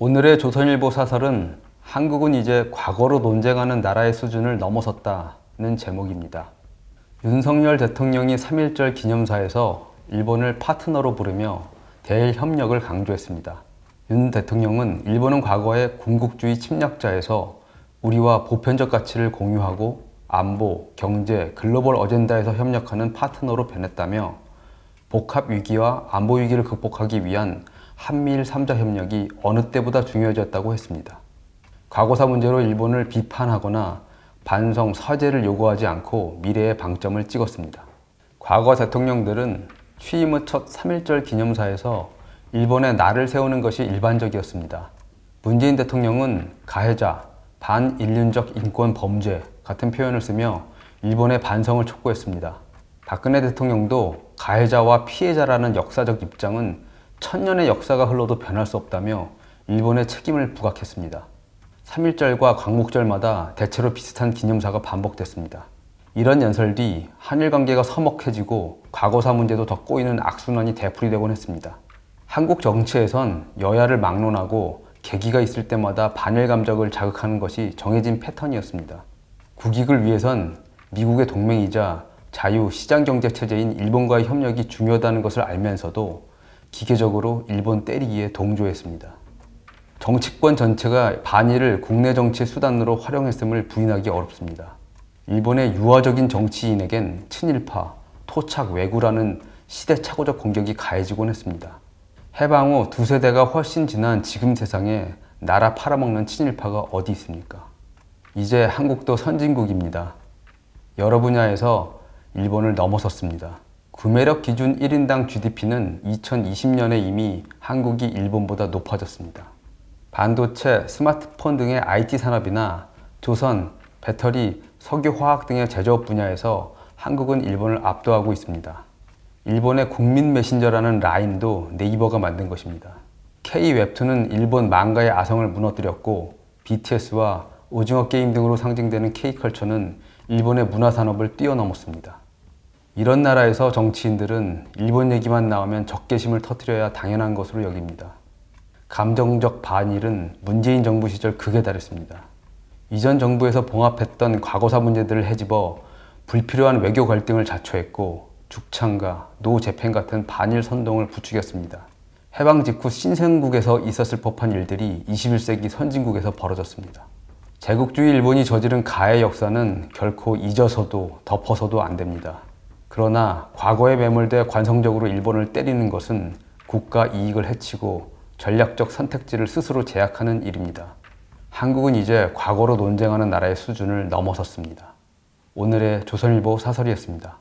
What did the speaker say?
오늘의 조선일보 사설은 한국은 이제 과거로 논쟁하는 나라의 수준을 넘어섰다는 제목입니다. 윤석열 대통령이 3.1절 기념사에서 일본을 파트너로 부르며 대일 협력을 강조했습니다. 윤 대통령은 일본은 과거에 군국주의 침략자에서 우리와 보편적 가치를 공유하고 안보, 경제, 글로벌 어젠다에서 협력하는 파트너로 변했다며 복합 위기와 안보 위기를 극복하기 위한 한미일 3자 협력이 어느 때보다 중요해졌다고 했습니다. 과거사 문제로 일본을 비판하거나 반성, 사죄를 요구하지 않고 미래의 방점을 찍었습니다. 과거 대통령들은 취임 후 첫 3.1절 기념사에서 일본에 나를 세우는 것이 일반적이었습니다. 문재인 대통령은 가해자, 반인륜적 인권 범죄 같은 표현을 쓰며 일본의 반성을 촉구했습니다. 박근혜 대통령도 가해자와 피해자라는 역사적 입장은 천년의 역사가 흘러도 변할 수 없다며 일본에 책임을 부각했습니다. 3.1절과 광복절마다 대체로 비슷한 기념사가 반복됐습니다. 이런 연설 뒤 한일 관계가 서먹해지고 과거사 문제도 더 꼬이는 악순환이 되풀이되곤 했습니다. 한국 정치에선 여야를 막론하고 계기가 있을 때마다 반일 감정을 자극하는 것이 정해진 패턴이었습니다. 국익을 위해선 미국의 동맹이자 자유 시장 경제 체제인 일본과의 협력이 중요하다는 것을 알면서도 기계적으로 일본 때리기에 동조했습니다. 정치권 전체가 반일을 국내 정치의 수단으로 활용했음을 부인하기 어렵습니다. 일본의 유화적인 정치인에겐 친일파, 토착 왜구라는 시대착오적 공격이 가해지곤 했습니다. 해방 후 두 세대가 훨씬 지난 지금 세상에 나라 팔아먹는 친일파가 어디 있습니까? 이제 한국도 선진국입니다. 여러 분야에서 일본을 넘어섰습니다. 구매력 기준 1인당 GDP는 2020년에 이미 한국이 일본보다 높아졌습니다. 반도체, 스마트폰 등의 IT 산업이나 조선, 배터리, 석유화학 등의 제조업 분야에서 한국은 일본을 압도하고 있습니다. 일본의 국민 메신저라는 라인도 네이버가 만든 것입니다. K 웹툰은 일본 망가의 아성을 무너뜨렸고 BTS와 오징어 게임 등으로 상징되는 K 컬처는 일본의 문화 산업을 뛰어넘었습니다. 이런 나라에서 정치인들은 일본 얘기만 나오면 적개심을 터뜨려야 당연한 것으로 여깁니다. 감정적 반일은 문재인 정부 시절 극에 달했습니다. 이전 정부에서 봉합했던 과거사 문제들을 헤집어 불필요한 외교 갈등을 자초했고 죽창과 노재팬 같은 반일 선동을 부추겼습니다. 해방 직후 신생국에서 있었을 법한 일들이 21세기 선진국에서 벌어졌습니다. 제국주의 일본이 저지른 가해 역사는 결코 잊어서도 덮어서도 안 됩니다. 그러나 과거에 매몰돼 관성적으로 일본을 때리는 것은 국가 이익을 해치고 전략적 선택지를 스스로 제약하는 일입니다. 한국은 이제 과거로 논쟁하는 나라의 수준을 넘어섰습니다. 오늘의 조선일보 사설이었습니다.